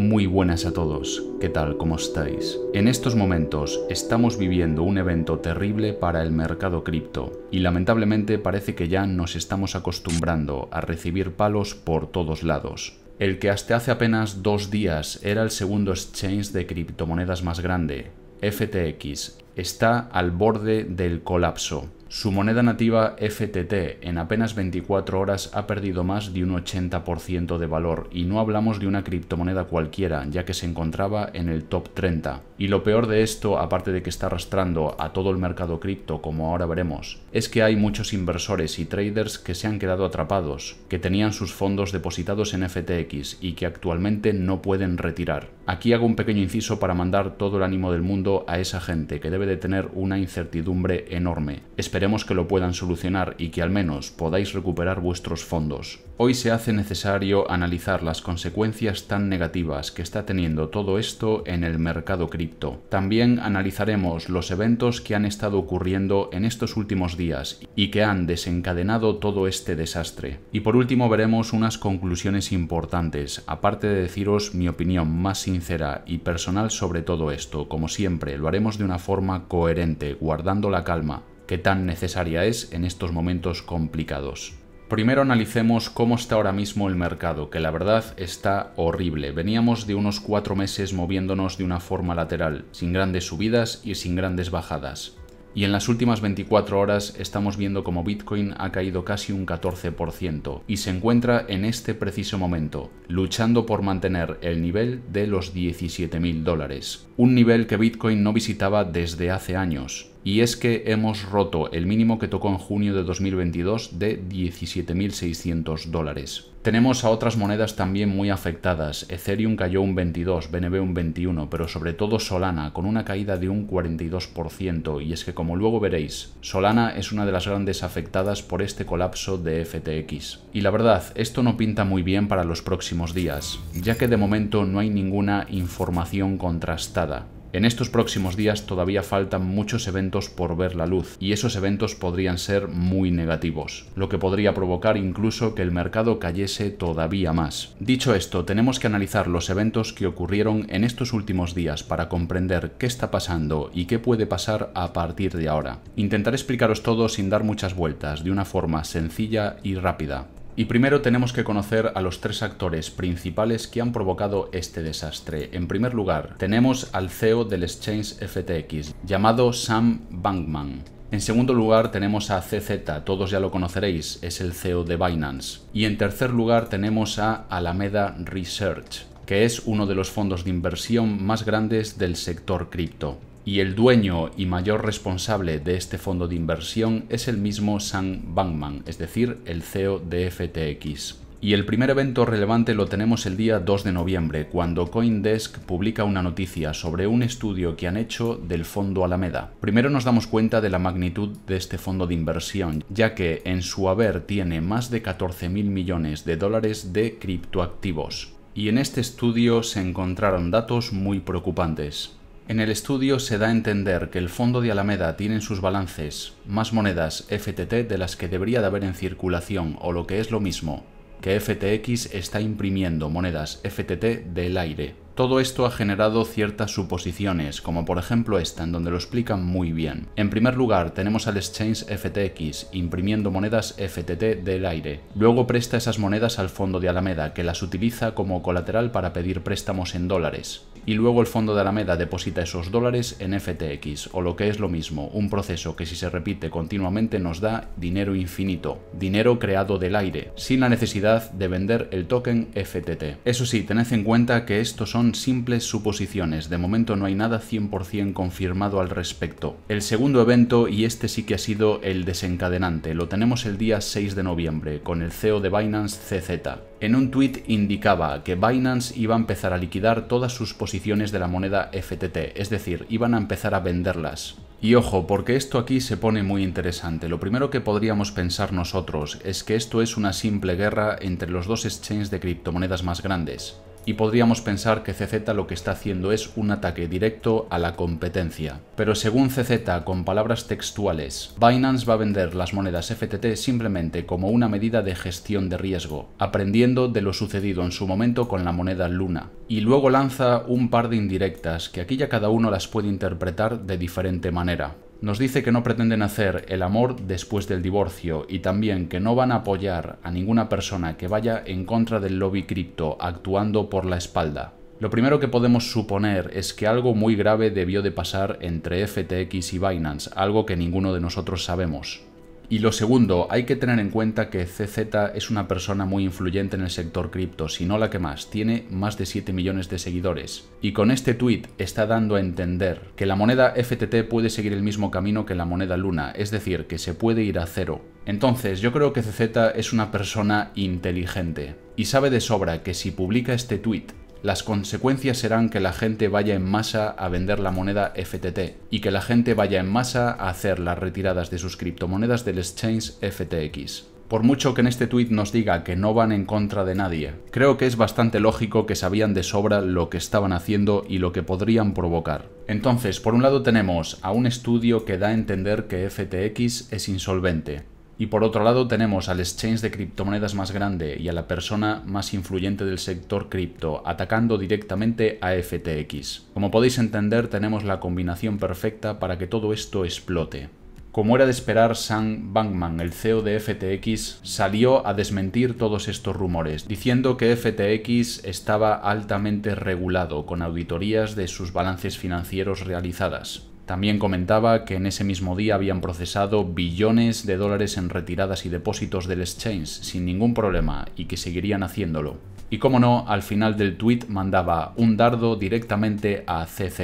Muy buenas a todos, ¿qué tal? ¿Cómo estáis? En estos momentos estamos viviendo un evento terrible para el mercado cripto y lamentablemente parece que ya nos estamos acostumbrando a recibir palos por todos lados. El que hasta hace apenas dos días era el segundo exchange de criptomonedas más grande, FTX, está al borde del colapso su moneda nativa FTT en apenas 24 horas ha perdido más de un 80% de valor y no hablamos de una criptomoneda cualquiera ya que se encontraba en el top 30. Y lo peor de esto, aparte de que está arrastrando a todo el mercado cripto como ahora veremos, es que hay muchos inversores y traders que se han quedado atrapados, que tenían sus fondos depositados en FTX y que actualmente no pueden retirar. Aquí hago un pequeño inciso para mandar todo el ánimo del mundo a esa gente que debe de tener una incertidumbre enorme. Esperemos que lo puedan solucionar y que al menos podáis recuperar vuestros fondos. Hoy se hace necesario analizar las consecuencias tan negativas que está teniendo todo esto en el mercado cripto. También analizaremos los eventos que han estado ocurriendo en estos últimos días y que han desencadenado todo este desastre. Y por último veremos unas conclusiones importantes, aparte de deciros mi opinión más sincera sincera y personal sobre todo esto. Como siempre, lo haremos de una forma coherente, guardando la calma, que tan necesaria es en estos momentos complicados. Primero analicemos cómo está ahora mismo el mercado, que la verdad está horrible. Veníamos de unos cuatro meses moviéndonos de una forma lateral, sin grandes subidas y sin grandes bajadas. Y en las últimas 24 horas estamos viendo como Bitcoin ha caído casi un 14% y se encuentra en este preciso momento, luchando por mantener el nivel de los 17.000 dólares, un nivel que Bitcoin no visitaba desde hace años, y es que hemos roto el mínimo que tocó en junio de 2022 de 17.600 dólares. Tenemos a otras monedas también muy afectadas. Ethereum cayó un 22, BNB un 21, pero sobre todo Solana, con una caída de un 42%. Y es que, como luego veréis, Solana es una de las grandes afectadas por este colapso de FTX. Y la verdad, esto no pinta muy bien para los próximos días, ya que de momento no hay ninguna información contrastada. En estos próximos días todavía faltan muchos eventos por ver la luz, y esos eventos podrían ser muy negativos, lo que podría provocar incluso que el mercado cayese todavía más. Dicho esto, tenemos que analizar los eventos que ocurrieron en estos últimos días para comprender qué está pasando y qué puede pasar a partir de ahora. Intentaré explicaros todo sin dar muchas vueltas, de una forma sencilla y rápida. Y primero tenemos que conocer a los tres actores principales que han provocado este desastre. En primer lugar, tenemos al CEO del exchange FTX, llamado Sam Bankman. En segundo lugar tenemos a CZ, todos ya lo conoceréis, es el CEO de Binance. Y en tercer lugar tenemos a Alameda Research, que es uno de los fondos de inversión más grandes del sector cripto y el dueño y mayor responsable de este fondo de inversión es el mismo Sam Bankman, es decir, el CEO de FTX. Y el primer evento relevante lo tenemos el día 2 de noviembre, cuando Coindesk publica una noticia sobre un estudio que han hecho del fondo Alameda. Primero nos damos cuenta de la magnitud de este fondo de inversión, ya que en su haber tiene más de 14.000 millones de dólares de criptoactivos. Y en este estudio se encontraron datos muy preocupantes. En el estudio se da a entender que el fondo de Alameda tiene en sus balances más monedas FTT de las que debería de haber en circulación o lo que es lo mismo, que FTX está imprimiendo monedas FTT del aire. Todo esto ha generado ciertas suposiciones, como por ejemplo esta, en donde lo explican muy bien. En primer lugar, tenemos al exchange FTX, imprimiendo monedas FTT del aire. Luego presta esas monedas al fondo de Alameda, que las utiliza como colateral para pedir préstamos en dólares. Y luego el fondo de Alameda deposita esos dólares en FTX, o lo que es lo mismo, un proceso que si se repite continuamente nos da dinero infinito, dinero creado del aire, sin la necesidad de vender el token FTT. Eso sí, tened en cuenta que estos son son simples suposiciones, de momento no hay nada 100% confirmado al respecto. El segundo evento, y este sí que ha sido el desencadenante, lo tenemos el día 6 de noviembre, con el CEO de Binance CZ. En un tuit indicaba que Binance iba a empezar a liquidar todas sus posiciones de la moneda FTT, es decir, iban a empezar a venderlas. Y ojo, porque esto aquí se pone muy interesante. Lo primero que podríamos pensar nosotros es que esto es una simple guerra entre los dos exchanges de criptomonedas más grandes y podríamos pensar que CZ lo que está haciendo es un ataque directo a la competencia. Pero según CZ, con palabras textuales, Binance va a vender las monedas FTT simplemente como una medida de gestión de riesgo, aprendiendo de lo sucedido en su momento con la moneda Luna. Y luego lanza un par de indirectas, que aquí ya cada uno las puede interpretar de diferente manera. Nos dice que no pretenden hacer el amor después del divorcio y también que no van a apoyar a ninguna persona que vaya en contra del lobby cripto actuando por la espalda. Lo primero que podemos suponer es que algo muy grave debió de pasar entre FTX y Binance, algo que ninguno de nosotros sabemos. Y lo segundo, hay que tener en cuenta que CZ es una persona muy influyente en el sector cripto, si no la que más, tiene más de 7 millones de seguidores. Y con este tweet está dando a entender que la moneda FTT puede seguir el mismo camino que la moneda Luna, es decir, que se puede ir a cero. Entonces, yo creo que CZ es una persona inteligente y sabe de sobra que si publica este tweet las consecuencias serán que la gente vaya en masa a vender la moneda FTT y que la gente vaya en masa a hacer las retiradas de sus criptomonedas del exchange FTX. Por mucho que en este tuit nos diga que no van en contra de nadie, creo que es bastante lógico que sabían de sobra lo que estaban haciendo y lo que podrían provocar. Entonces, por un lado tenemos a un estudio que da a entender que FTX es insolvente, y por otro lado tenemos al exchange de criptomonedas más grande y a la persona más influyente del sector cripto, atacando directamente a FTX. Como podéis entender, tenemos la combinación perfecta para que todo esto explote. Como era de esperar, Sam Bankman, el CEO de FTX, salió a desmentir todos estos rumores, diciendo que FTX estaba altamente regulado, con auditorías de sus balances financieros realizadas. También comentaba que en ese mismo día habían procesado billones de dólares en retiradas y depósitos del exchange sin ningún problema y que seguirían haciéndolo. Y como no, al final del tweet mandaba un dardo directamente a CZ.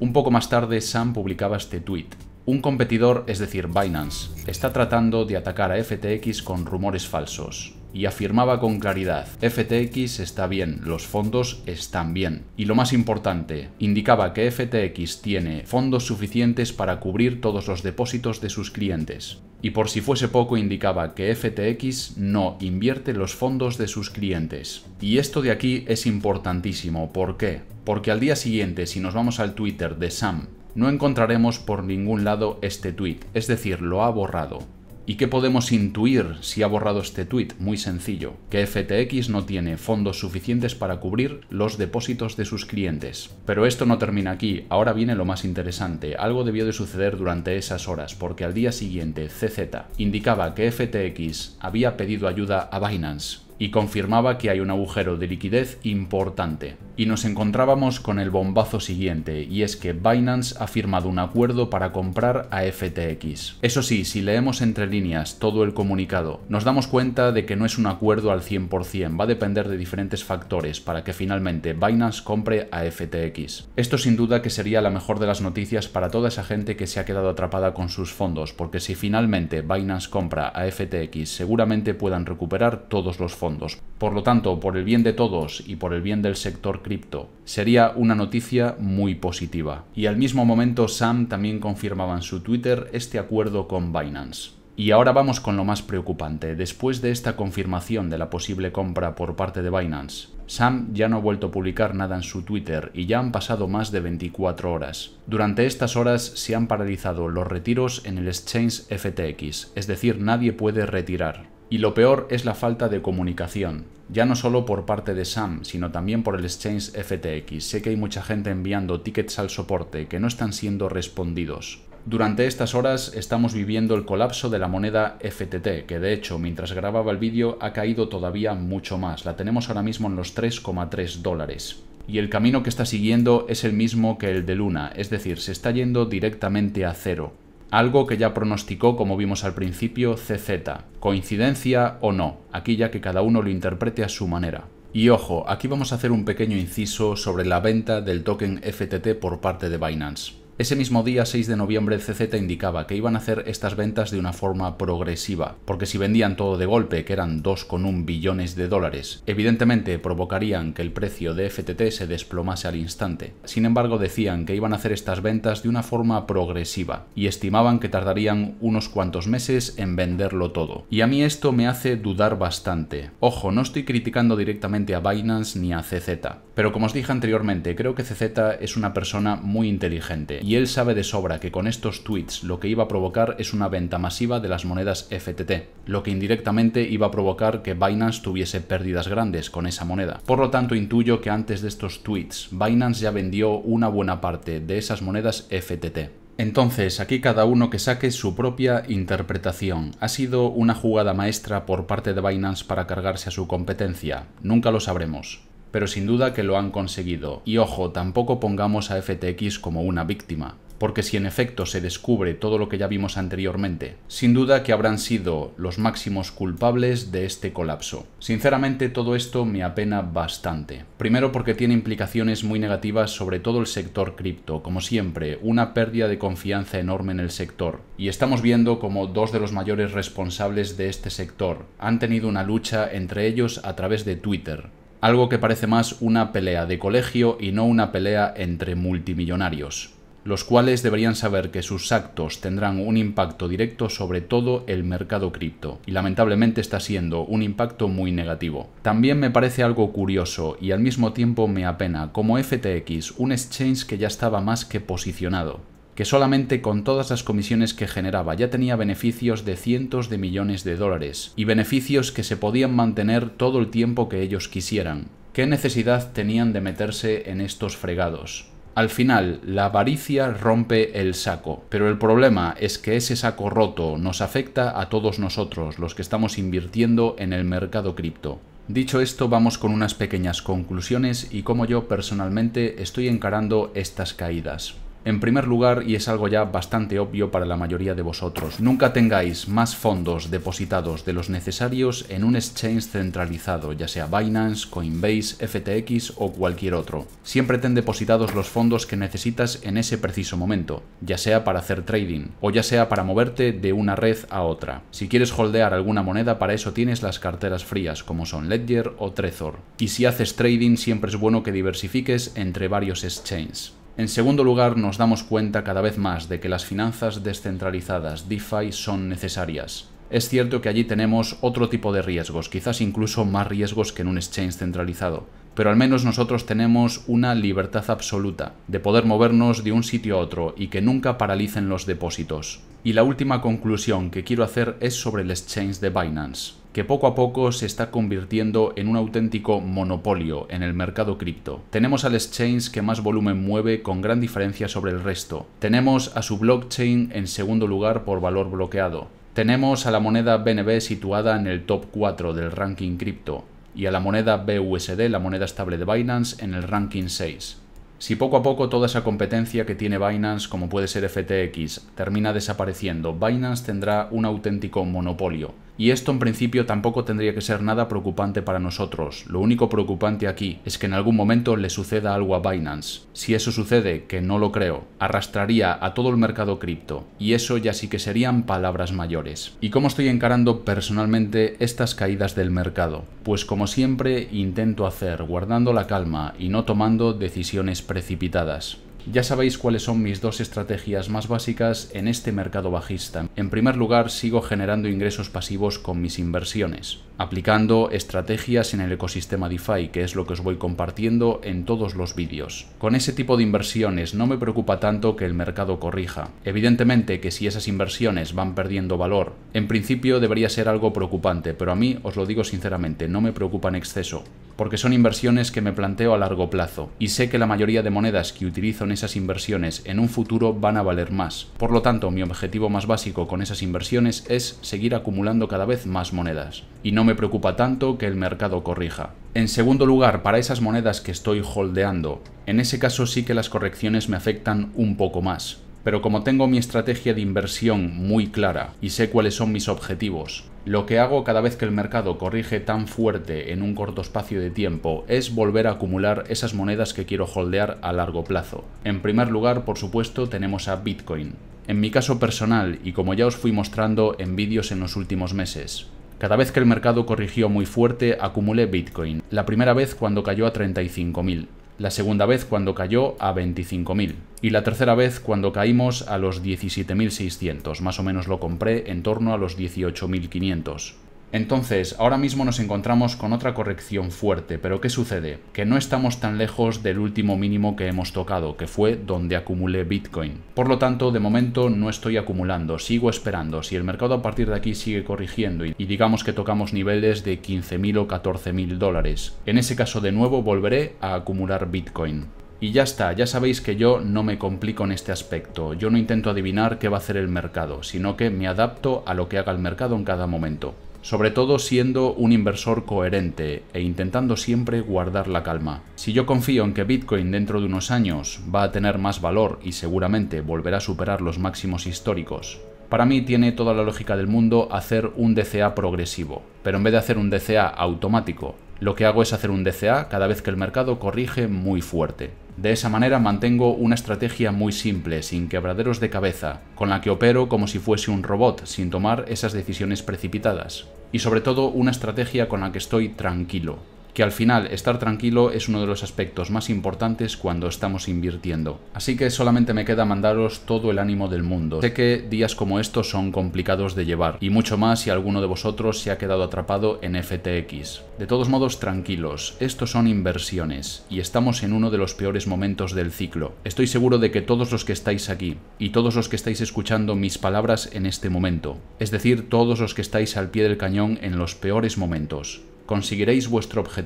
Un poco más tarde, Sam publicaba este tweet. Un competidor, es decir, Binance, está tratando de atacar a FTX con rumores falsos y afirmaba con claridad, FTX está bien, los fondos están bien. Y lo más importante, indicaba que FTX tiene fondos suficientes para cubrir todos los depósitos de sus clientes. Y por si fuese poco, indicaba que FTX no invierte los fondos de sus clientes. Y esto de aquí es importantísimo, ¿por qué? Porque al día siguiente, si nos vamos al Twitter de Sam, no encontraremos por ningún lado este tweet, es decir, lo ha borrado. ¿Y qué podemos intuir si ha borrado este tuit? Muy sencillo, que FTX no tiene fondos suficientes para cubrir los depósitos de sus clientes. Pero esto no termina aquí, ahora viene lo más interesante. Algo debió de suceder durante esas horas, porque al día siguiente CZ indicaba que FTX había pedido ayuda a Binance y confirmaba que hay un agujero de liquidez importante. Y nos encontrábamos con el bombazo siguiente, y es que Binance ha firmado un acuerdo para comprar a FTX. Eso sí, si leemos entre líneas todo el comunicado, nos damos cuenta de que no es un acuerdo al 100%, va a depender de diferentes factores para que finalmente Binance compre a FTX. Esto sin duda que sería la mejor de las noticias para toda esa gente que se ha quedado atrapada con sus fondos, porque si finalmente Binance compra a FTX, seguramente puedan recuperar todos los fondos por lo tanto, por el bien de todos y por el bien del sector cripto, sería una noticia muy positiva. Y al mismo momento Sam también confirmaba en su Twitter este acuerdo con Binance. Y ahora vamos con lo más preocupante. Después de esta confirmación de la posible compra por parte de Binance, Sam ya no ha vuelto a publicar nada en su Twitter y ya han pasado más de 24 horas. Durante estas horas se han paralizado los retiros en el exchange FTX, es decir, nadie puede retirar. Y lo peor es la falta de comunicación, ya no solo por parte de Sam, sino también por el exchange FTX. Sé que hay mucha gente enviando tickets al soporte que no están siendo respondidos. Durante estas horas estamos viviendo el colapso de la moneda FTT, que de hecho mientras grababa el vídeo ha caído todavía mucho más, la tenemos ahora mismo en los 3,3 dólares. Y el camino que está siguiendo es el mismo que el de Luna, es decir, se está yendo directamente a cero algo que ya pronosticó como vimos al principio CZ. Coincidencia o no, aquí ya que cada uno lo interprete a su manera. Y ojo, aquí vamos a hacer un pequeño inciso sobre la venta del token FTT por parte de Binance. Ese mismo día, 6 de noviembre, CZ indicaba que iban a hacer estas ventas de una forma progresiva, porque si vendían todo de golpe, que eran 2,1 billones de dólares, evidentemente provocarían que el precio de FTT se desplomase al instante. Sin embargo, decían que iban a hacer estas ventas de una forma progresiva, y estimaban que tardarían unos cuantos meses en venderlo todo. Y a mí esto me hace dudar bastante. Ojo, no estoy criticando directamente a Binance ni a CZ, pero como os dije anteriormente, creo que CZ es una persona muy inteligente y él sabe de sobra que con estos tweets lo que iba a provocar es una venta masiva de las monedas FTT, lo que indirectamente iba a provocar que Binance tuviese pérdidas grandes con esa moneda. Por lo tanto, intuyo que antes de estos tweets, Binance ya vendió una buena parte de esas monedas FTT. Entonces, aquí cada uno que saque su propia interpretación. Ha sido una jugada maestra por parte de Binance para cargarse a su competencia. Nunca lo sabremos pero sin duda que lo han conseguido. Y ojo, tampoco pongamos a FTX como una víctima, porque si en efecto se descubre todo lo que ya vimos anteriormente, sin duda que habrán sido los máximos culpables de este colapso. Sinceramente todo esto me apena bastante. Primero porque tiene implicaciones muy negativas sobre todo el sector cripto, como siempre, una pérdida de confianza enorme en el sector. Y estamos viendo como dos de los mayores responsables de este sector han tenido una lucha entre ellos a través de Twitter algo que parece más una pelea de colegio y no una pelea entre multimillonarios, los cuales deberían saber que sus actos tendrán un impacto directo sobre todo el mercado cripto, y lamentablemente está siendo un impacto muy negativo. También me parece algo curioso y al mismo tiempo me apena como FTX, un exchange que ya estaba más que posicionado, que solamente con todas las comisiones que generaba ya tenía beneficios de cientos de millones de dólares, y beneficios que se podían mantener todo el tiempo que ellos quisieran. ¿Qué necesidad tenían de meterse en estos fregados? Al final, la avaricia rompe el saco, pero el problema es que ese saco roto nos afecta a todos nosotros, los que estamos invirtiendo en el mercado cripto. Dicho esto, vamos con unas pequeñas conclusiones y cómo yo personalmente estoy encarando estas caídas. En primer lugar, y es algo ya bastante obvio para la mayoría de vosotros, nunca tengáis más fondos depositados de los necesarios en un exchange centralizado, ya sea Binance, Coinbase, FTX o cualquier otro. Siempre ten depositados los fondos que necesitas en ese preciso momento, ya sea para hacer trading o ya sea para moverte de una red a otra. Si quieres holdear alguna moneda, para eso tienes las carteras frías, como son Ledger o Trezor. Y si haces trading, siempre es bueno que diversifiques entre varios exchanges. En segundo lugar, nos damos cuenta cada vez más de que las finanzas descentralizadas DeFi son necesarias. Es cierto que allí tenemos otro tipo de riesgos, quizás incluso más riesgos que en un exchange centralizado, pero al menos nosotros tenemos una libertad absoluta de poder movernos de un sitio a otro y que nunca paralicen los depósitos. Y la última conclusión que quiero hacer es sobre el exchange de Binance que poco a poco se está convirtiendo en un auténtico monopolio en el mercado cripto. Tenemos al exchange que más volumen mueve con gran diferencia sobre el resto. Tenemos a su blockchain en segundo lugar por valor bloqueado. Tenemos a la moneda BNB situada en el top 4 del ranking cripto y a la moneda BUSD, la moneda estable de Binance, en el ranking 6. Si poco a poco toda esa competencia que tiene Binance, como puede ser FTX, termina desapareciendo, Binance tendrá un auténtico monopolio. Y esto en principio tampoco tendría que ser nada preocupante para nosotros. Lo único preocupante aquí es que en algún momento le suceda algo a Binance. Si eso sucede, que no lo creo, arrastraría a todo el mercado cripto. Y eso ya sí que serían palabras mayores. ¿Y cómo estoy encarando personalmente estas caídas del mercado? Pues como siempre intento hacer, guardando la calma y no tomando decisiones precipitadas. Ya sabéis cuáles son mis dos estrategias más básicas en este mercado bajista. En primer lugar, sigo generando ingresos pasivos con mis inversiones, aplicando estrategias en el ecosistema DeFi, que es lo que os voy compartiendo en todos los vídeos. Con ese tipo de inversiones no me preocupa tanto que el mercado corrija. Evidentemente que si esas inversiones van perdiendo valor, en principio debería ser algo preocupante, pero a mí, os lo digo sinceramente, no me preocupa en exceso porque son inversiones que me planteo a largo plazo y sé que la mayoría de monedas que utilizo en esas inversiones en un futuro van a valer más. Por lo tanto, mi objetivo más básico con esas inversiones es seguir acumulando cada vez más monedas y no me preocupa tanto que el mercado corrija. En segundo lugar, para esas monedas que estoy holdeando, en ese caso sí que las correcciones me afectan un poco más. Pero como tengo mi estrategia de inversión muy clara y sé cuáles son mis objetivos, lo que hago cada vez que el mercado corrige tan fuerte en un corto espacio de tiempo es volver a acumular esas monedas que quiero holdear a largo plazo. En primer lugar, por supuesto, tenemos a Bitcoin. En mi caso personal, y como ya os fui mostrando en vídeos en los últimos meses, cada vez que el mercado corrigió muy fuerte acumulé Bitcoin, la primera vez cuando cayó a 35.000 la segunda vez cuando cayó a 25.000 y la tercera vez cuando caímos a los 17.600, más o menos lo compré en torno a los 18.500. Entonces, ahora mismo nos encontramos con otra corrección fuerte, pero ¿qué sucede? Que no estamos tan lejos del último mínimo que hemos tocado, que fue donde acumulé Bitcoin. Por lo tanto, de momento no estoy acumulando, sigo esperando. Si el mercado a partir de aquí sigue corrigiendo y digamos que tocamos niveles de 15.000 o 14.000 dólares, en ese caso de nuevo volveré a acumular Bitcoin. Y ya está, ya sabéis que yo no me complico en este aspecto, yo no intento adivinar qué va a hacer el mercado, sino que me adapto a lo que haga el mercado en cada momento sobre todo siendo un inversor coherente e intentando siempre guardar la calma. Si yo confío en que Bitcoin dentro de unos años va a tener más valor y seguramente volverá a superar los máximos históricos, para mí tiene toda la lógica del mundo hacer un DCA progresivo, pero en vez de hacer un DCA automático, lo que hago es hacer un DCA cada vez que el mercado corrige muy fuerte. De esa manera mantengo una estrategia muy simple, sin quebraderos de cabeza, con la que opero como si fuese un robot, sin tomar esas decisiones precipitadas. Y sobre todo una estrategia con la que estoy tranquilo, que al final estar tranquilo es uno de los aspectos más importantes cuando estamos invirtiendo. Así que solamente me queda mandaros todo el ánimo del mundo. Sé que días como estos son complicados de llevar, y mucho más si alguno de vosotros se ha quedado atrapado en FTX. De todos modos, tranquilos, estos son inversiones, y estamos en uno de los peores momentos del ciclo. Estoy seguro de que todos los que estáis aquí, y todos los que estáis escuchando mis palabras en este momento, es decir, todos los que estáis al pie del cañón en los peores momentos, conseguiréis vuestro objetivo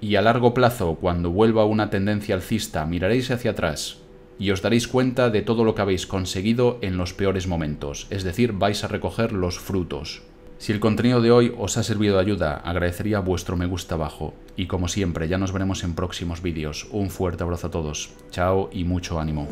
y a largo plazo, cuando vuelva una tendencia alcista, miraréis hacia atrás y os daréis cuenta de todo lo que habéis conseguido en los peores momentos, es decir, vais a recoger los frutos. Si el contenido de hoy os ha servido de ayuda, agradecería vuestro me gusta abajo. Y como siempre, ya nos veremos en próximos vídeos. Un fuerte abrazo a todos. Chao y mucho ánimo.